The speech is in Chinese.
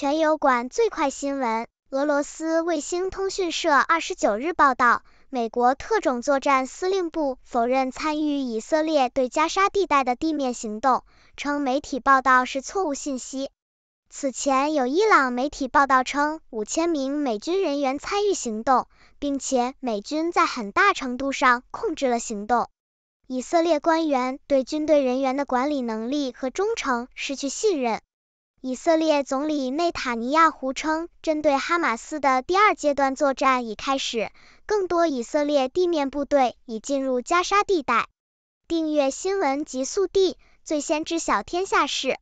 全油管最快新闻：俄罗斯卫星通讯社二十九日报道，美国特种作战司令部否认参与以色列对加沙地带的地面行动，称媒体报道是错误信息。此前有伊朗媒体报道称，五千名美军人员参与行动，并且美军在很大程度上控制了行动。以色列官员对军队人员的管理能力和忠诚失去信任。以色列总理内塔尼亚胡称，针对哈马斯的第二阶段作战已开始，更多以色列地面部队已进入加沙地带。订阅新闻极速递，最先知晓天下事。